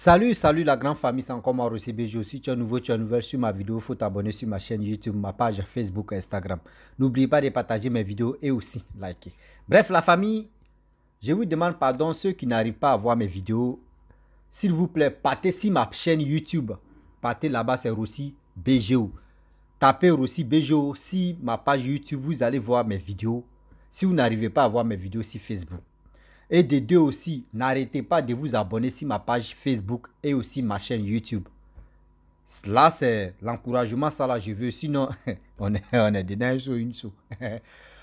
Salut, salut la grande famille, c'est encore moi Rossi BG. Si tu es nouveau, tu es nouvelle sur ma vidéo, il faut t'abonner sur ma chaîne YouTube, ma page Facebook, Instagram. N'oublie pas de partager mes vidéos et aussi liker. Bref, la famille, je vous demande pardon ceux qui n'arrivent pas à voir mes vidéos. S'il vous plaît, partez sur ma chaîne YouTube. Partez là-bas, c'est Rossi BGO. Tapez Rossi BGO sur ma page YouTube, vous allez voir mes vidéos. Si vous n'arrivez pas à voir mes vidéos sur Facebook, et des deux aussi, n'arrêtez pas de vous abonner sur ma page Facebook et aussi ma chaîne YouTube. Là, c'est l'encouragement, ça là, je veux. Sinon, on est, on est dedans une chose, une chose.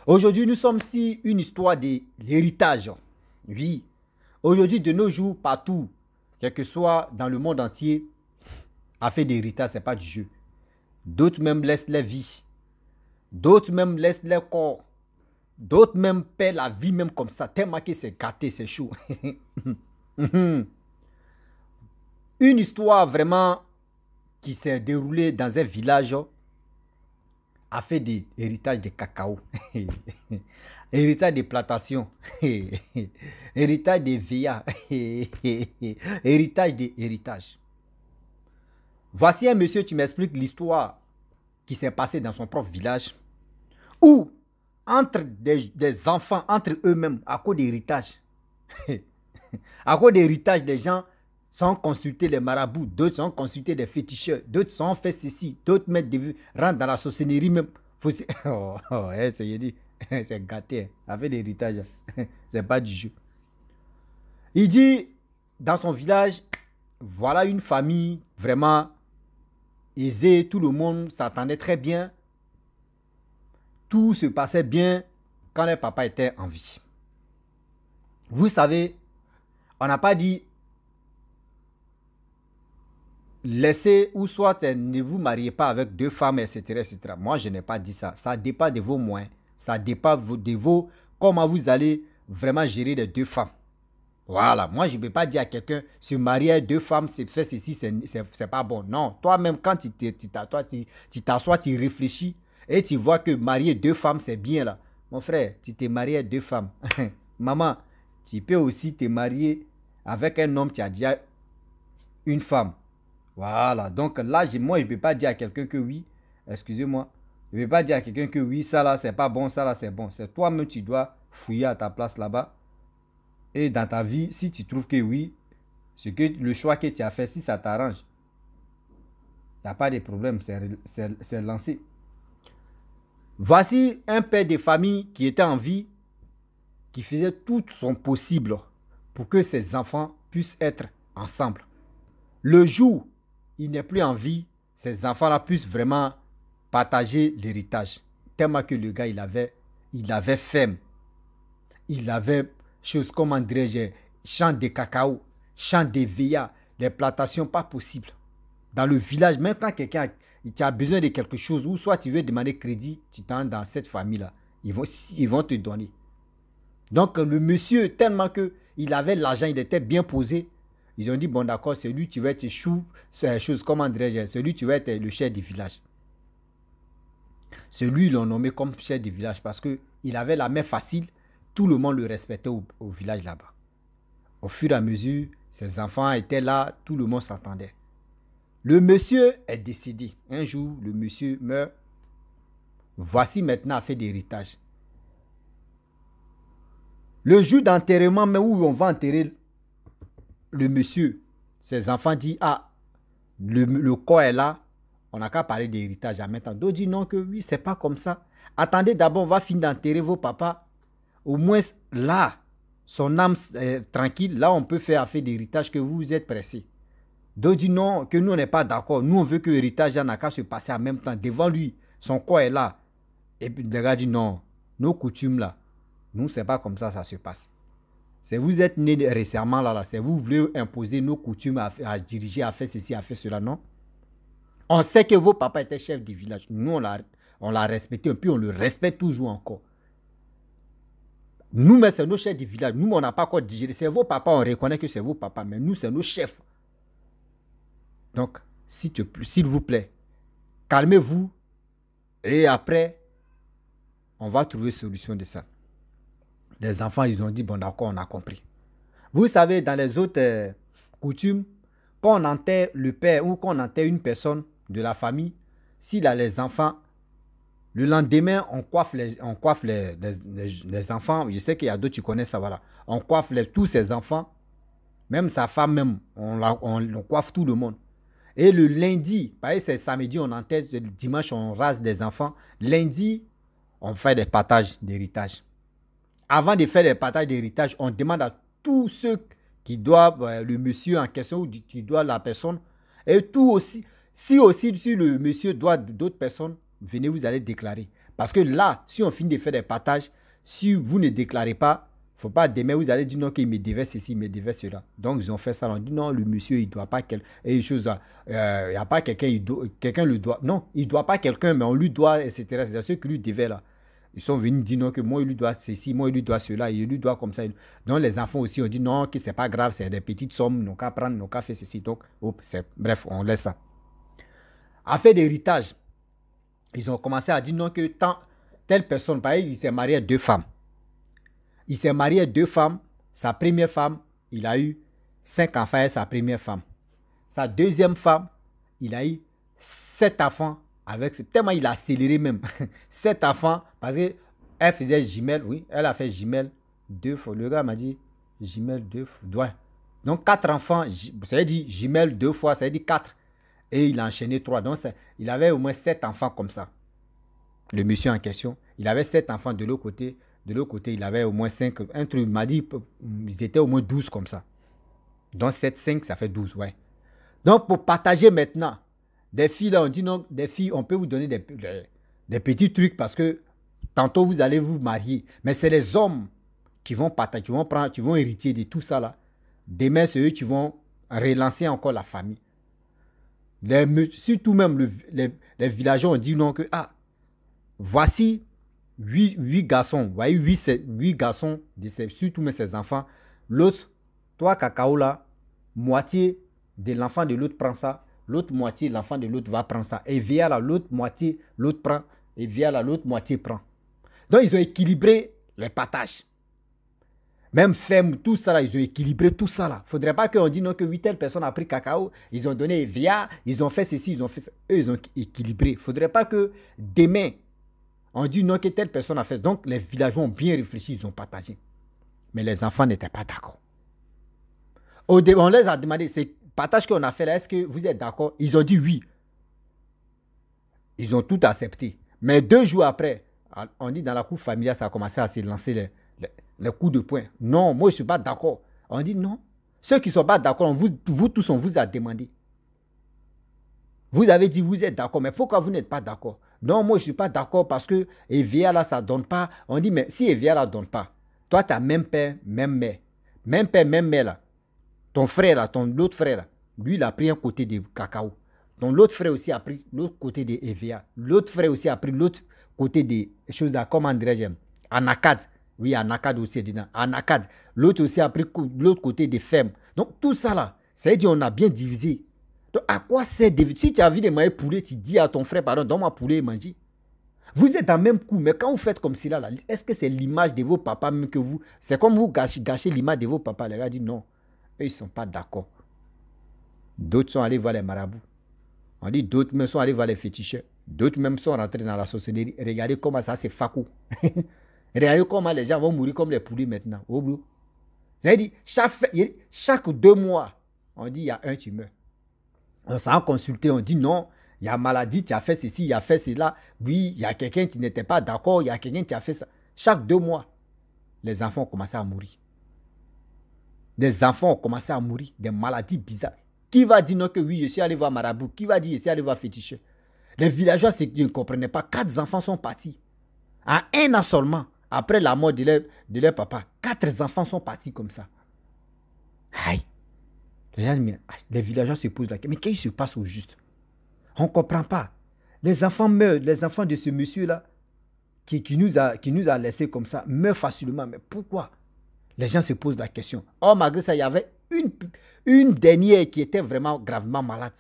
Aujourd'hui, nous sommes ici une histoire de l'héritage. Oui. Aujourd'hui, de nos jours, partout, quel que soit dans le monde entier, affaire d'héritage, ce n'est pas du jeu. D'autres même laissent leur vie. D'autres même laissent leur corps. D'autres même perdent la vie même comme ça, tellement que c'est gâté, c'est chaud. Une histoire vraiment qui s'est déroulée dans un village oh, a fait des héritages de cacao, héritage de plantation, héritage de VIA, héritage de héritage. Voici un monsieur, tu m'expliques l'histoire qui s'est passée dans son propre village, où entre des, enfants, entre eux-mêmes, à cause d'héritage. à cause d'héritage, des gens sont consulter les marabouts, d'autres sont consultés des féticheurs, d'autres sont fait ceci, d'autres des rentrent dans la saucinerie même. Oh, oh eh, c'est dit, c'est gâté, hein. avec l'héritage, hein. c'est pas du jeu. Il dit, dans son village, voilà une famille vraiment aisée, tout le monde s'attendait très bien tout se passait bien quand les papa étaient en vie. Vous savez, on n'a pas dit laissez ou soit euh, ne vous mariez pas avec deux femmes, etc. etc. Moi, je n'ai pas dit ça. Ça dépend de vos moyens. Ça dépend de vos... Comment vous allez vraiment gérer les deux femmes. Voilà, moi je ne peux pas dire à quelqu'un, se marier deux femmes, c'est fait ceci, c'est pas bon. Non, toi-même, quand tu t'assois, tu, tu réfléchis et tu vois que marier deux femmes, c'est bien là. Mon frère, tu t'es marié à deux femmes. Maman, tu peux aussi te marier avec un homme, tu as déjà une femme. Voilà. Donc là, moi, je ne peux pas dire à quelqu'un que oui, excusez-moi, je ne peux pas dire à quelqu'un que oui, ça là, c'est pas bon, ça là, c'est bon. C'est toi-même, tu dois fouiller à ta place là-bas. Et dans ta vie, si tu trouves que oui, ce que, le choix que tu as fait, si ça t'arrange, il n'y a pas de problème, c'est lancé. Voici un père de famille qui était en vie, qui faisait tout son possible pour que ses enfants puissent être ensemble. Le jour il n'est plus en vie, ses enfants-là puissent vraiment partager l'héritage. Tellement que le gars, il avait, il avait ferme. Il avait, chose comme André, champ de cacao, champ de VIA, les plantations pas possibles. Dans le village, même quand quelqu'un tu as besoin de quelque chose, ou soit tu veux demander crédit, tu t'en dans cette famille-là. Ils vont, ils vont te donner. Donc le monsieur, tellement que il avait l'argent, il était bien posé, ils ont dit, bon d'accord, celui lui, tu veux être chou, c'est chose, comment dirais-je, tu vas être le chef du village. Celui, ils l'ont nommé comme chef du village parce qu'il avait la main facile, tout le monde le respectait au, au village là-bas. Au fur et à mesure, ses enfants étaient là, tout le monde s'attendait. Le monsieur est décidé. Un jour, le monsieur meurt. Voici maintenant fait d'héritage. Le jour d'enterrement, mais où on va enterrer le monsieur, ses enfants disent Ah, le, corps est là, on n'a qu'à parler d'héritage à maintenant. D'autres disent non, que oui, c'est pas comme ça. Attendez d'abord, on va finir d'enterrer vos papas. Au moins là, son âme est euh, tranquille, là on peut faire affaire d'héritage que vous êtes pressé. D'autres disent non, que nous, on n'est pas d'accord. Nous, on veut que l'héritage yanaka se passe en même temps devant lui. Son corps est là. Et puis, le gars dit non, nos coutumes là, nous, c'est pas comme ça, ça se passe. Si vous êtes né récemment là, là. C'est vous voulez imposer nos coutumes à, diriger, à faire ceci, à faire cela, non On sait que vos papas étaient chefs du village. Nous, on l'a, on l'a respecté, et puis on le respecte toujours encore. Nous, mais c'est nos chefs du village. Nous, on n'a pas encore digéré. C'est vos papas, on reconnaît que c'est vos papas, mais nous, c'est nos chefs. Donc, s'il vous plaît, calmez-vous et après, on va trouver solution de ça. Les enfants, ils ont dit, bon d'accord, on a compris. Vous savez, dans les autres euh, coutumes, quand on enterre le père ou quand on enterre une personne de la famille, s'il a les enfants, le lendemain, on coiffe les, on coiffe les, enfants. Je sais qu'il y a d'autres qui connaissent ça, voilà. On coiffe tous ses enfants, même sa femme même, on coiffe tout le monde. Et le lundi, pareil, c'est samedi, on entête, le dimanche, on rase des enfants. Lundi, on fait des partages d'héritage. Avant de faire des partages d'héritage, on demande à tous ceux qui doivent, euh, le monsieur en question ou qui doit la personne, et tout aussi, si aussi, si le monsieur doit d'autres personnes, venez, vous allez déclarer. Parce que là, si on finit de faire des partages, si vous ne déclarez pas, faut pas demain vous allez dire non qu'il me devait ceci, il me devait cela. Donc ils ont fait ça. On dit non, le monsieur il doit pas quel... chose, il euh, n'y a pas quelqu'un, quelqu'un le doit. Non, il doit pas quelqu'un, mais on lui doit, etc. C'est ceux qui lui devait là. Ils sont venus dire non que moi il lui doit ceci, moi il lui doit cela, il lui doit comme ça. Donc les enfants aussi ont dit non que c'est pas grave, c'est des petites sommes, n'ont qu'à prendre, n'ont qu'à faire ceci. Donc bref, on laisse ça. Affaire d'héritage, ils ont commencé à dire non que tant telle personne, pareil, il s'est marié à deux femmes il s'est marié deux femmes. Sa première femme, il a eu cinq enfants avec sa première femme. Sa deuxième femme, il a eu sept enfants avec. Tellement il a accéléré même. sept enfants parce que faisait jumelle, oui, elle a fait jumelle deux fois. Le gars m'a dit jumelle deux fois. Donc quatre enfants, ça veut dit jumelle deux fois, ça veut dire quatre. Et il a enchaîné trois. Donc il avait au moins sept enfants comme ça. Le monsieur en question, il avait sept enfants de l'autre côté. De l'autre côté, il avait au moins 5. Un truc m'a dit, ils étaient au moins 12 comme ça. Donc 7, 5, ça fait 12, ouais. Donc pour partager maintenant, des filles, on dit non, des filles, on peut vous donner des, des, petits trucs parce que tantôt vous allez vous marier. Mais c'est les hommes qui vont partager, qui vont prendre, qui vont hériter de tout ça là. Demain, c'est eux qui vont relancer encore la famille. Les, surtout même les, les villageois ont dit non que, ah, voici 8 garçons, vous voyez, huit, garçons, surtout mes ses enfants. L'autre, toi, cacao là, moitié de l'enfant de l'autre prend ça, l'autre moitié, l'enfant de l'autre va prendre ça. Et via la l'autre moitié, l'autre prend, et via la l'autre moitié prend. Donc, ils ont équilibré les partages. Même ferme, tout ça là, ils ont équilibré tout ça là. Faudrait pas qu'on dise non que 8 telles personnes a pris cacao, ils ont donné via, ils ont fait ceci, ils ont fait ça. Eux, ils ont équilibré. Faudrait pas que demain, on dit non que telle personne a fait. Donc les villageois ont bien réfléchi, ils ont partagé. Mais les enfants n'étaient pas d'accord. on les a demandé, c'est partage qu'on a fait là, est-ce que vous êtes d'accord Ils ont dit oui. Ils ont tout accepté. Mais deux jours après, on dit dans la cour familiale, ça a commencé à se lancer les, coup coups de poing. Non, moi je ne suis pas d'accord. On dit non. Ceux qui ne sont pas d'accord, vous, vous tous, on vous a demandé. Vous avez dit, vous êtes d'accord, mais pourquoi vous n'êtes pas d'accord non, moi, je ne suis pas d'accord parce que Evia, là, ça ne donne pas. On dit, mais si Evia, là, ne donne pas, toi, tu as même père, même mère. Même père, même mère, là. Ton frère, là, ton autre frère, là, lui, il a pris un côté de cacao. Ton l'autre frère aussi a pris l'autre côté de Evia. L'autre frère aussi a pris l'autre côté des choses, là, comme dirais-je, Anakad. Oui, Anakad aussi, d'ina. Anakad. L'autre aussi a pris l'autre côté des femmes. Donc, tout ça, là, Ça veut dire on a bien divisé donc, à quoi c'est Si tu as envie de manger poulet, tu dis à ton frère, pardon, donne-moi poulet et manger. Vous êtes dans le même coup, mais quand vous faites comme cela, est-ce que c'est l'image de vos papas même que vous C'est comme vous gâchez, l'image de vos papas. Les gars disent non, eux, ils ne sont pas d'accord. D'autres sont allés voir les marabouts. On dit d'autres même sont allés voir les féticheurs. D'autres même sont rentrés dans la sorcellerie. Regardez comment ça, c'est facou. Regardez comment les gens vont mourir comme les poulets maintenant. Vous cest dit, chaque, chaque deux mois, on dit il y a un tumeur. On s'en consulté, on dit non, il y a maladie, tu as fait ceci, il y a fait cela. Oui, il y a quelqu'un qui n'était pas d'accord, il y a quelqu'un qui a fait ça. Chaque deux mois, les enfants ont commencé à mourir. Des enfants ont commencé à mourir, des maladies bizarres. Qui va dire non que oui, je suis allé voir Marabout Qui va dire je suis allé voir Féticheux Les villageois ne comprenaient pas. Quatre enfants sont partis. À un an seulement, après la mort de leur, de leur papa, quatre enfants sont partis comme ça. Aïe. Ah, les villageois se posent la question, mais qu'est-ce qui se passe au juste On ne comprend pas. Les enfants meurent, les enfants de ce monsieur-là, qui, nous a, qui nous a laissés comme ça, meurent facilement. Mais pourquoi Les gens se posent la question. Or, malgré ça, il y avait une, une dernière qui était vraiment gravement malade.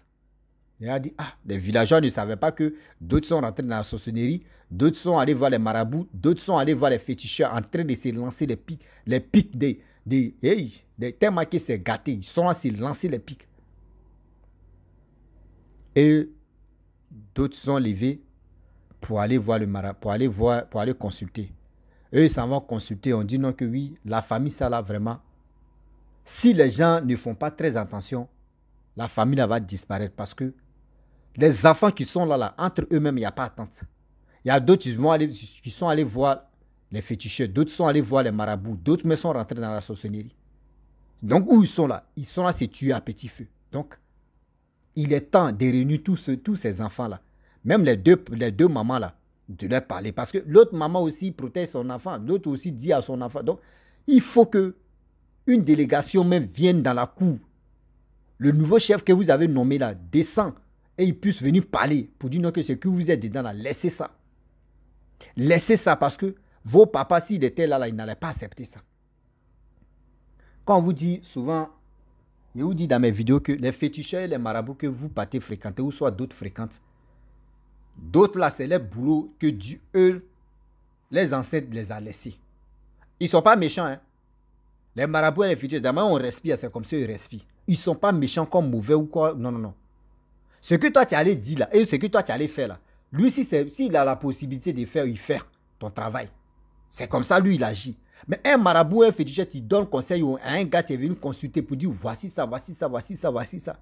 Il a dit, ah, les villageois ne savaient pas que d'autres sont rentrés dans la sorcellerie, d'autres sont allés voir les marabouts, d'autres sont allés voir les féticheurs en train de se lancer les pics, les pics des, des hey, des tellement qui s'est gâté, ils sont ils lancer les pics. Et d'autres sont levés pour aller voir le mara, pour aller voir, pour aller consulter. Eux, ils s'en vont consulter. On dit non que oui, la famille, ça là vraiment. Si les gens ne font pas très attention, la famille là va disparaître parce que les enfants qui sont là, là entre eux-mêmes, il n'y a pas d'attente. Il y a d'autres qui, sont allés voir les féticheurs, d'autres sont allés voir les marabouts, d'autres me sont rentrés dans la sorcellerie. Donc où ils sont là Ils sont là, c'est tué à petit feu. Donc, il est temps de réunir tous, tous ces enfants-là, même les deux, les deux mamans-là, de leur parler. Parce que l'autre maman aussi protège son enfant, l'autre aussi dit à son enfant. Donc, il faut que une délégation même vienne dans la cour. Le nouveau chef que vous avez nommé là descend et il puisse venir parler pour dire non que ce que vous êtes dedans là, laissez ça. Laissez ça parce que vos papas, s'ils étaient là, là ils n'allaient pas accepter ça. Quand on vous dit souvent, je vous dis dans mes vidéos que les féticheurs et les marabouts que vous partez fréquenter, ou soit d'autres fréquentent, d'autres là, c'est les boulots que Dieu, eux, les ancêtres les a laissés. Ils ne sont pas méchants. Hein? Les marabouts et les féticheurs, d'abord, on respire, c'est comme ça, ils respirent. Ils ne sont pas méchants comme mauvais ou quoi. Non, non, non. Ce que toi, tu allais dire là, et ce que toi, tu allais faire là, lui, s'il a la possibilité de faire, il fait ton travail. C'est comme ça, lui, il agit. Mais un marabout, un fétichette, il donne conseil à un gars qui est venu consulter pour dire voici ça, voici ça, voici ça, voici ça.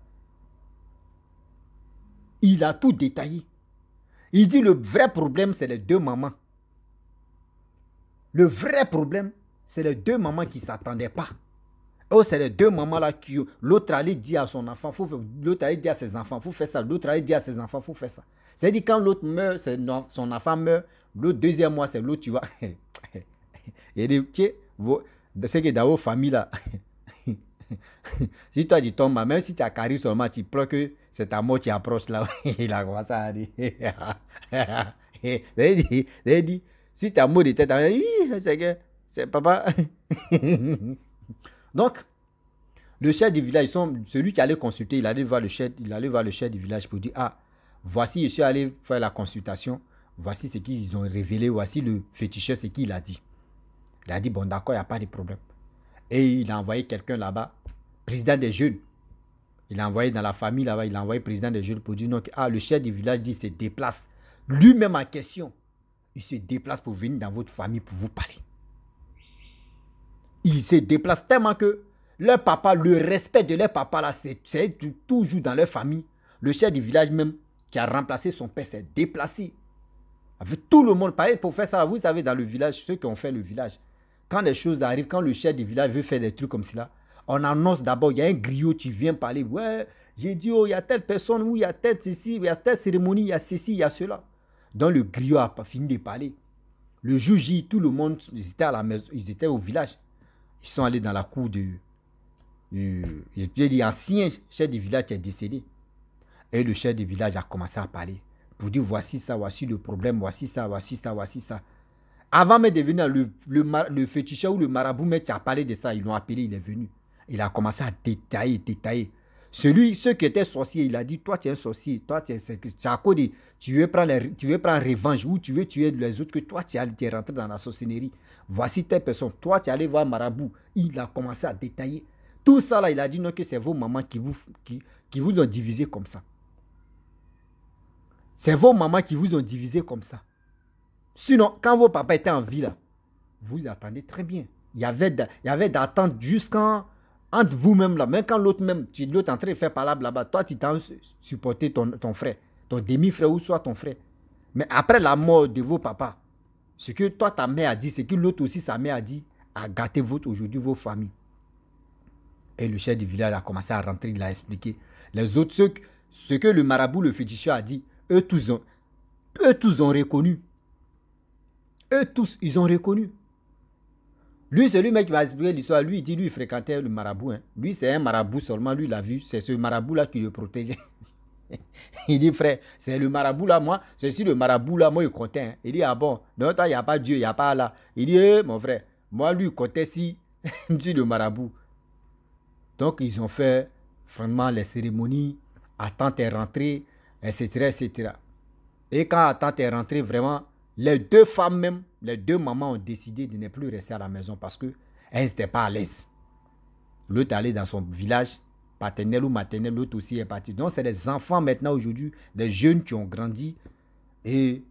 Il a tout détaillé. Il dit le vrai problème, c'est les deux mamans. Le vrai problème, c'est les deux mamans qui ne s'attendaient pas. Oh, c'est les deux mamans là qui. L'autre allait dire à son enfant, l'autre allait dire à ses enfants, faut faire ça. L'autre allait dire à ses enfants, faut faire ça. C'est-à-dire, quand l'autre meurt, son enfant meurt, le deuxième mois, c'est l'autre, tu vois. Il dit, sais, c'est que dans vos familles là, si toi tu tombes, même si tu as carré seulement, tu prends que c'est ta mort qui approche là. il a commencé à dire. il dit, dit, si ta mort était, c'est que c'est papa. Donc, le chef du village, celui qui allait consulter, il allait voir le chef, il allait voir le chef du village pour dire, ah, voici, je suis allé faire la consultation, voici ce qu'ils ont révélé, voici le féticheur, ce qu'il a dit. Il a dit, bon d'accord, il n'y a pas de problème. Et il a envoyé quelqu'un là-bas, président des jeunes. Il a envoyé dans la famille là-bas, il a envoyé président des jeunes pour dire, non ah, le chef du village dit, se déplace. Lui-même en question, il se déplace pour venir dans votre famille pour vous parler. Il se déplace tellement que leur papa, le respect de leur papa là, c'est toujours dans leur famille. Le chef du village même qui a remplacé son père s'est déplacé. Avec tout le monde, pareil, pour faire ça, vous savez, dans le village, ceux qui ont fait le village, quand les choses arrivent, quand le chef du village veut faire des trucs comme cela, on annonce d'abord, il y a un griot, qui vient parler, ouais, j'ai dit, oh, il y a telle personne, oui, il y a telle ceci, il y a telle cérémonie, il y a ceci, il y a cela. Donc le griot a pas fini de parler. Le jour J, tout le monde, ils étaient, à la maison, ils étaient au village. Ils sont allés dans la cour de... J'ai dit, ancien chef du village est décédé. Et le chef du village a commencé à parler. Pour dire, voici ça, voici le problème, voici ça, voici ça, voici ça. Avant de venir le, le, le féticheur ou le marabout, mais tu as parlé de ça, ils l'ont appelé, il est venu. Il a commencé à détailler, détailler. Celui, ceux qui étaient sorciers, il a dit, toi tu es un sorcier, toi tu es un tu veux prendre, tu veux prendre revanche ou tu veux tuer les autres que toi tu es rentré dans la sorcellerie. Voici tes personnes, toi tu es allé voir Marabout. Il a commencé à détailler. Tout ça là, il a dit non que c'est vos mamans qui vous, qui, qui vous ont divisé comme ça. C'est vos mamans qui vous ont divisé comme ça. Sinon, quand vos papas étaient en vie, vous attendez très bien. Il y avait d'attente jusqu'en entre vous-même là, même quand l'autre même, tu l'autre en train faire par là-bas, toi tu t'en supporté ton, frère, ton demi-frère ou soit ton frère. Mais après la mort de vos papas, ce que toi ta mère a dit, ce que l'autre aussi sa mère a dit, a gâté aujourd'hui vos familles. Et le chef du village a commencé à rentrer, il a expliqué. Les autres, ce, que le marabout, le féticheur a dit, eux tous eux tous ont reconnu. Eux tous, ils ont reconnu. Lui, c'est lui-même qui va expliquer l'histoire. Lui, il dit, lui, fréquentait le marabout. Hein. Lui, c'est un marabout seulement, lui, l'a vu. C'est ce marabout-là qui le protégeait. il dit, frère, c'est le marabout-là, moi. C'est le marabout-là, moi, il comptait. Hein. Il dit, ah bon, dans il n'y a pas Dieu, il n'y a pas là Il dit, eh, mon frère, moi, lui, comptait si, dit le marabout. Donc, ils ont fait, vraiment, les cérémonies. Attente est rentré, etc., etc. Et quand attends, est rentré, vraiment, les deux femmes même, les deux mamans ont décidé de ne plus rester à la maison parce qu'elles n'étaient pas à l'aise. L'autre allait dans son village, paternel ou maternel, l'autre aussi est parti. Donc c'est les enfants maintenant aujourd'hui, les jeunes qui ont grandi et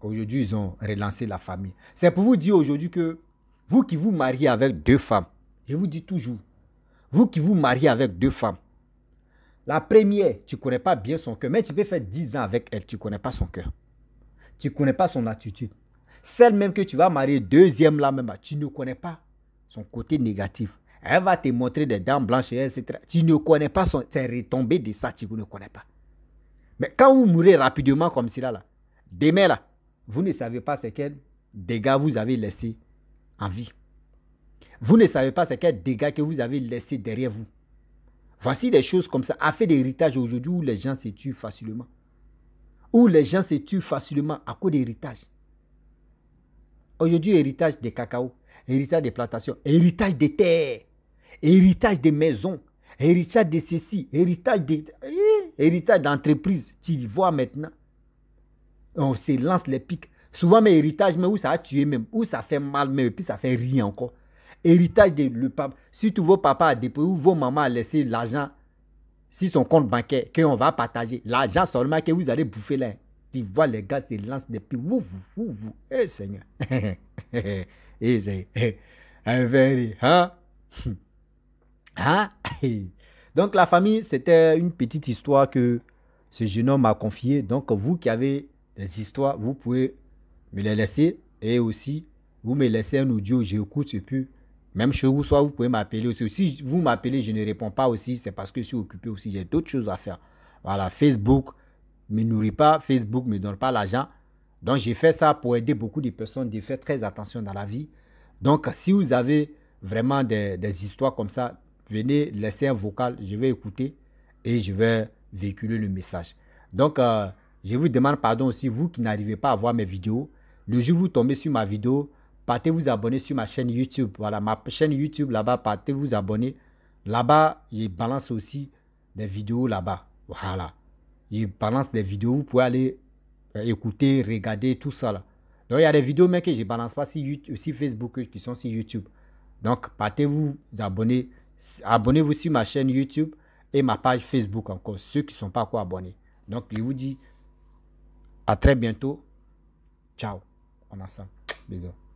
aujourd'hui ils ont relancé la famille. C'est pour vous dire aujourd'hui que vous qui vous mariez avec deux femmes, je vous dis toujours, vous qui vous mariez avec deux femmes, la première, tu ne connais pas bien son cœur, mais tu peux faire 10 ans avec elle, tu ne connais pas son cœur. Tu ne connais pas son attitude. Celle même que tu vas marier, deuxième là même, tu ne connais pas son côté négatif. Elle va te montrer des dents blanches, etc. Tu ne connais pas son, C'est retombé de ça, tu ne connais pas. Mais quand vous mourrez rapidement comme cela, là, demain, là, vous ne savez pas ce quel dégâts vous avez laissé en vie. Vous ne savez pas ce quel dégâts que vous avez laissé derrière vous. Voici des choses comme ça, a fait des héritages aujourd'hui où les gens se tuent facilement où les gens se tuent facilement à cause d'héritage. Aujourd'hui, héritage des cacao, héritage des plantations, héritage des terres, héritage des maisons, héritage de ceci, héritage de, eh, héritage d'entreprise. Tu vois maintenant. On se lance les pics. Souvent, mes héritage, mais où ça a tué même, où ça fait mal mais puis ça fait rien encore. Héritage de le pape. Si vos papas a déposé ou vos mamans a laissé l'argent si son compte bancaire que qu'on va partager. L'argent seulement que vous allez bouffer là. Tu vois les gars se lancent depuis vous, vous, vous, vous. Eh Seigneur. Eh Seigneur. Eh, un verre, hein? hein? Donc la famille, c'était une petite histoire que ce jeune homme m'a confiée. Donc vous qui avez des histoires, vous pouvez me les laisser. Et aussi, vous me laissez un audio, j'écoute, et puis même chez vous, soit vous pouvez m'appeler aussi. Si vous m'appelez, je ne réponds pas aussi, c'est parce que je suis occupé aussi, j'ai d'autres choses à faire. Voilà, Facebook me nourrit pas, Facebook me donne pas l'argent. Donc j'ai fait ça pour aider beaucoup de personnes de faire très attention dans la vie. Donc si vous avez vraiment des, histoires comme ça, venez laisser un vocal, je vais écouter et je vais véhiculer le message. Donc euh, je vous demande pardon aussi, vous qui n'arrivez pas à voir mes vidéos. Le jour où vous tombez sur ma vidéo, partez vous abonner sur ma chaîne YouTube. Voilà, ma chaîne YouTube là-bas, partez vous abonner. Là-bas, je balance aussi des vidéos là-bas. Voilà. Je balance des vidéos, vous pouvez aller euh, écouter, regarder, tout ça là. Donc, il y a des vidéos, mais que je ne balance pas sur, YouTube, sur Facebook, qui sont sur YouTube. Donc, partez vous abonner. Abonnez-vous sur ma chaîne YouTube et ma page Facebook encore, ceux qui ne sont pas encore abonnés. Donc, je vous dis à très bientôt. Ciao. On a ça. Bisous.